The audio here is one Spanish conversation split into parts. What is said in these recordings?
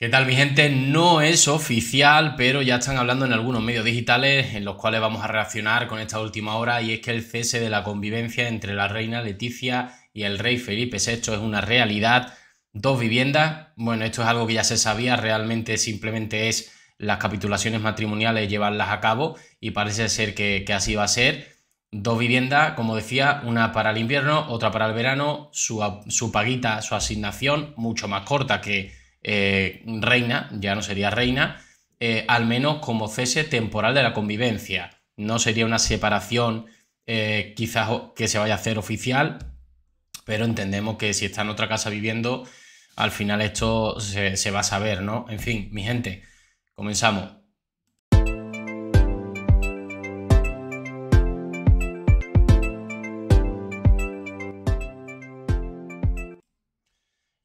¿Qué tal mi gente? No es oficial, pero ya están hablando en algunos medios digitales en los cuales vamos a reaccionar con esta última hora y es que el cese de la convivencia entre la reina Leticia y el rey Felipe VI es una realidad. Dos viviendas, bueno, esto es algo que ya se sabía, realmente simplemente es las capitulaciones matrimoniales llevarlas a cabo y parece ser que, así va a ser. Dos viviendas, como decía, una para el invierno, otra para el verano, su, su paguita, su asignación mucho más corta que eh, reina, ya no sería reina, eh, al menos como cese temporal de la convivencia. No sería una separación eh, quizás que se vaya a hacer oficial, pero entendemos que si está en otra casa viviendo, al final esto se va a saber, ¿no? En fin, mi gente, comenzamos.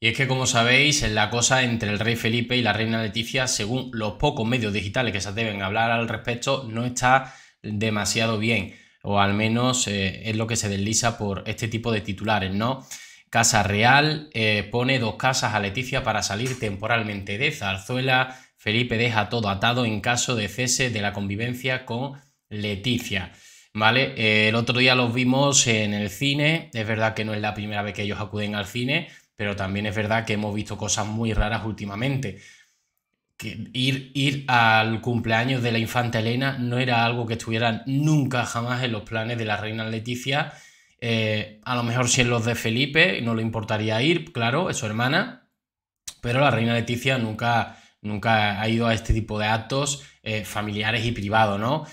Y es que, como sabéis, la cosa entre el rey Felipe y la reina Leticia, según los pocos medios digitales que se deben hablar al respecto, no está demasiado bien, o al menos eh, es lo que se desliza por este tipo de titulares, ¿no? Casa Real eh, pone dos casas a Leticia para salir temporalmente de Zarzuela, Felipe deja todo atado en caso de cese de la convivencia con Leticia. ¿Vale? Eh, el otro día los vimos en el cine, es verdad que no es la primera vez que ellos acuden al cine, pero también es verdad que hemos visto cosas muy raras últimamente. Que ir, ir al cumpleaños de la infanta Elena no era algo que estuvieran nunca jamás en los planes de la reina Leticia. Eh, a lo mejor si en los de Felipe no le importaría ir, claro, es su hermana, pero la reina Leticia nunca, nunca ha ido a este tipo de actos eh, familiares y privados, ¿no?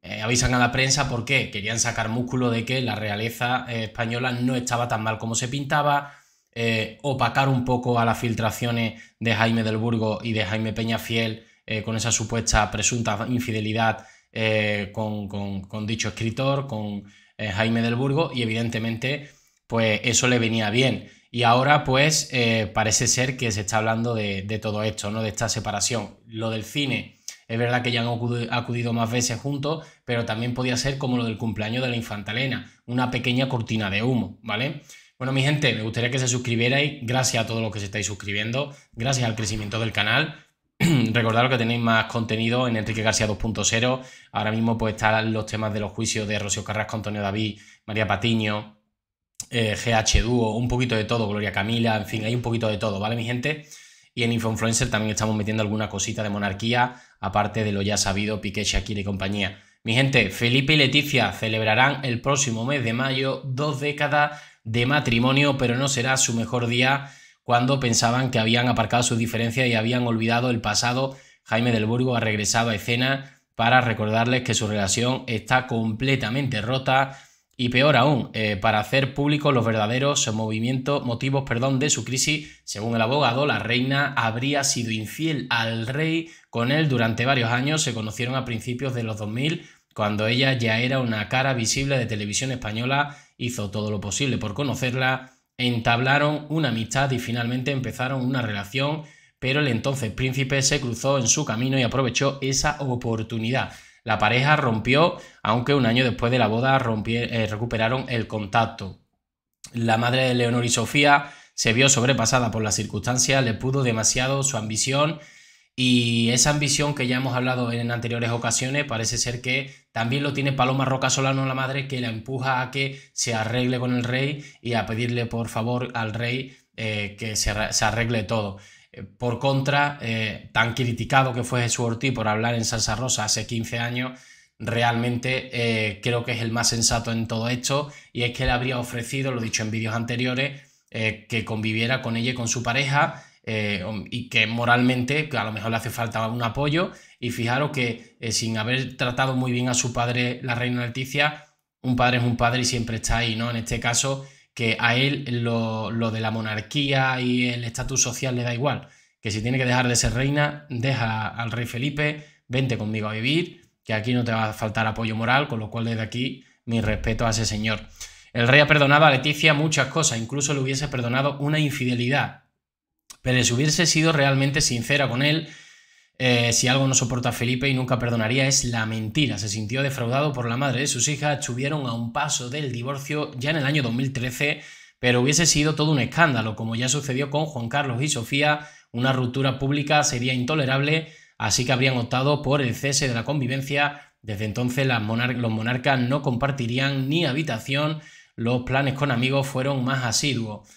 Eh, avisan a la prensa porque querían sacar músculo de que la realeza española no estaba tan mal como se pintaba, eh, opacar un poco a las filtraciones de Jaime del Burgo y de Jaime Peña Fiel eh, con esa supuesta presunta infidelidad eh, con, dicho escritor, con Jaime del Burgo, y evidentemente pues eso le venía bien. Y ahora pues parece ser que se está hablando de, todo esto, ¿no? de esta separación. Lo del cine, es verdad que ya han acudido más veces juntos, pero también podía ser como lo del cumpleaños de la Infantalena, una pequeña cortina de humo, ¿vale? Bueno, mi gente, me gustaría que se suscribierais. Gracias a todos los que se estáis suscribiendo. Gracias al crecimiento del canal. Recordaros que tenéis más contenido en Enrique García 2.0. Ahora mismo pues están los temas de los juicios de Rocío Carrasco, Antonio David, María Patiño, eh, GH Duo, un poquito de todo, Gloria Camila, en fin, hay un poquito de todo, ¿vale, mi gente? Y en Influencer también estamos metiendo alguna cosita de monarquía, aparte de lo ya sabido, Piqué, Shakira y compañía. Mi gente, Felipe y Leticia celebrarán el próximo mes de mayo dos décadas de matrimonio, pero no será su mejor día cuando pensaban que habían aparcado sus diferencias y habían olvidado el pasado. Jaime del Burgo ha regresado a escena para recordarles que su relación está completamente rota y peor aún, eh, para hacer públicos los verdaderos movimientos, motivos de su crisis. Según el abogado, la reina habría sido infiel al rey con él durante varios años, se conocieron a principios de los 2000 cuando ella ya era una cara visible de televisión española, hizo todo lo posible por conocerla, entablaron una amistad y finalmente empezaron una relación, pero el entonces príncipe se cruzó en su camino y aprovechó esa oportunidad. La pareja rompió, aunque un año después de la boda eh, recuperaron el contacto. La madre de Leonor y Sofía se vio sobrepasada por las circunstancias, le pudo demasiado su ambición y esa ambición que ya hemos hablado en anteriores ocasiones parece ser que también lo tiene Paloma Roca Solano, la madre, que la empuja a que se arregle con el rey y a pedirle por favor al rey eh, que se, arregle todo. Eh, por contra, eh, tan criticado que fue Jesús Ortiz por hablar en Salsa Rosa hace 15 años, realmente creo que es el más sensato en todo esto y es que le habría ofrecido, lo he dicho en vídeos anteriores, que conviviera con ella y con su pareja eh, um, y que moralmente a lo mejor le hace falta un apoyo. Y fijaros que eh, sin haber tratado muy bien a su padre, la reina Leticia, un padre es un padre y siempre está ahí, ¿no? En este caso, que a él lo, lo de la monarquía y el estatus social le da igual, que si tiene que dejar de ser reina, deja al rey Felipe, vente conmigo a vivir, que aquí no te va a faltar apoyo moral, con lo cual desde aquí mi respeto a ese señor. El rey ha perdonado a Leticia muchas cosas, incluso le hubiese perdonado una infidelidad, pero si hubiese sido realmente sincera con él, eh, si algo no soporta a Felipe y nunca perdonaría es la mentira. Se sintió defraudado por la madre de sus hijas, estuvieron a un paso del divorcio ya en el año 2013, pero hubiese sido todo un escándalo, como ya sucedió con Juan Carlos y Sofía, una ruptura pública sería intolerable, así que habrían optado por el cese de la convivencia. Desde entonces los monarcas no compartirían ni habitación, los planes con amigos fueron más asiduos.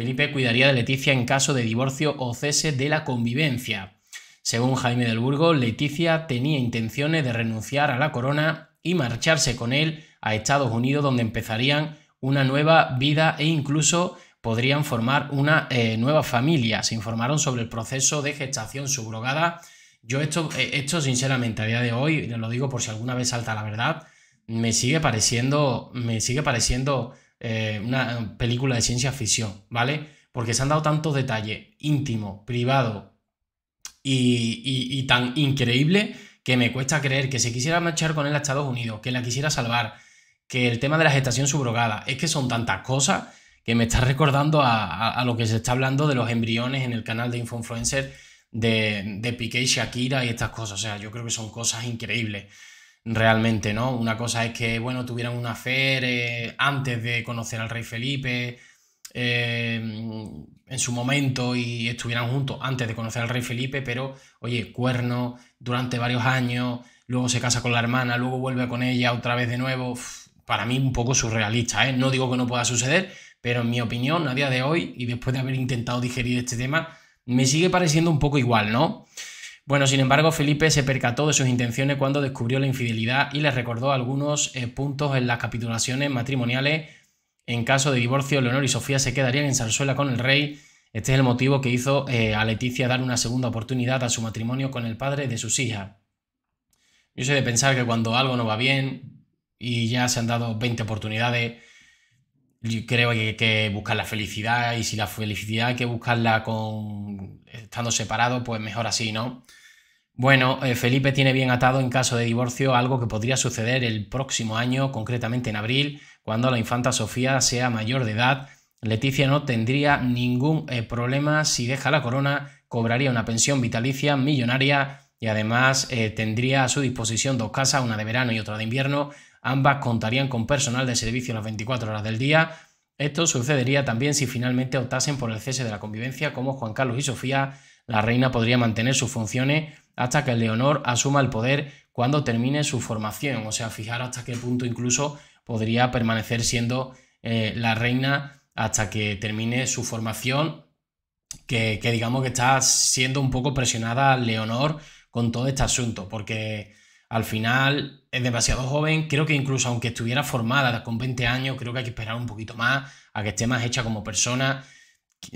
Felipe cuidaría de Leticia en caso de divorcio o cese de la convivencia. Según Jaime del Burgo, Leticia tenía intenciones de renunciar a la corona y marcharse con él a Estados Unidos donde empezarían una nueva vida e incluso podrían formar una eh, nueva familia. Se informaron sobre el proceso de gestación subrogada. Yo esto, eh, esto sinceramente a día de hoy, lo digo por si alguna vez salta la verdad, me sigue pareciendo, me sigue pareciendo eh, una película de ciencia ficción, ¿vale? Porque se han dado tantos detalles íntimos, privados y, tan increíble que me cuesta creer que se quisiera marchar con él a Estados Unidos, que la quisiera salvar, que el tema de la gestación subrogada, es que son tantas cosas que me está recordando a, lo que se está hablando de los embriones en el canal de Infoinfluencer de, de Piqué y Shakira y estas cosas. O sea, yo creo que son cosas increíbles realmente, ¿no? Una cosa es que, bueno, tuvieran una fe eh, antes de conocer al rey Felipe, eh, en su momento y estuvieran juntos antes de conocer al rey Felipe, pero, oye, cuerno durante varios años, luego se casa con la hermana, luego vuelve con ella otra vez de nuevo, para mí un poco surrealista, ¿eh? No digo que no pueda suceder, pero en mi opinión, a día de hoy, y después de haber intentado digerir este tema, me sigue pareciendo un poco igual, ¿no? Bueno, sin embargo, Felipe se percató de sus intenciones cuando descubrió la infidelidad y le recordó algunos eh, puntos en las capitulaciones matrimoniales. En caso de divorcio, Leonor y Sofía se quedarían en Zarzuela con el rey. Este es el motivo que hizo eh, a Leticia dar una segunda oportunidad a su matrimonio con el padre de sus hijas. Yo soy de pensar que cuando algo no va bien y ya se han dado 20 oportunidades, creo que hay que buscar la felicidad y si la felicidad hay que buscarla con estando separado, pues mejor así, ¿no? Bueno, eh, Felipe tiene bien atado en caso de divorcio algo que podría suceder el próximo año, concretamente en abril, cuando la infanta Sofía sea mayor de edad. Leticia no tendría ningún eh, problema si deja la corona, cobraría una pensión vitalicia millonaria y además eh, tendría a su disposición dos casas, una de verano y otra de invierno, Ambas contarían con personal de servicio las 24 horas del día. Esto sucedería también si finalmente optasen por el cese de la convivencia, como Juan Carlos y Sofía. La reina podría mantener sus funciones hasta que Leonor asuma el poder cuando termine su formación. O sea, fijar hasta qué punto incluso podría permanecer siendo eh, la reina hasta que termine su formación, que, que digamos que está siendo un poco presionada Leonor con todo este asunto, porque al final es demasiado joven, creo que incluso aunque estuviera formada con 20 años, creo que hay que esperar un poquito más a que esté más hecha como persona.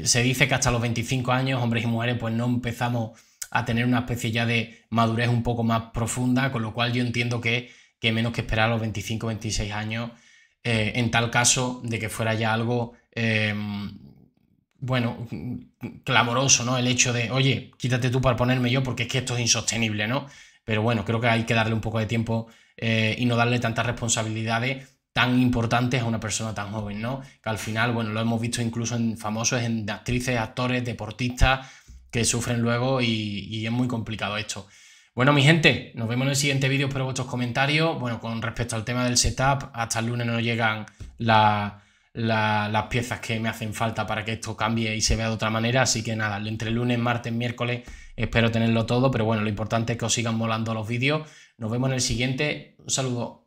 Se dice que hasta los 25 años, hombres y mujeres, pues no empezamos a tener una especie ya de madurez un poco más profunda, con lo cual yo entiendo que, menos que esperar a los 25, 26 años, eh, en tal caso de que fuera ya algo, em, bueno, clamoroso, ¿no? El hecho de, oye, quítate tú para ponerme yo porque es que esto es insostenible, ¿no? Pero bueno, creo que hay que darle un poco de tiempo eh, y no darle tantas responsabilidades tan importantes a una persona tan joven, ¿no? Que al final, bueno, lo hemos visto incluso en famosos, en actrices, actores, deportistas que sufren luego y, es muy complicado esto. Bueno, mi gente, nos vemos en el siguiente vídeo. Espero vuestros comentarios. Bueno, con respecto al tema del setup, hasta el lunes no llegan las las piezas que me hacen falta para que esto cambie y se vea de otra manera. Así que nada, entre lunes, martes, miércoles espero tenerlo todo, pero bueno, lo importante es que os sigan molando los vídeos. Nos vemos en el siguiente. Un saludo.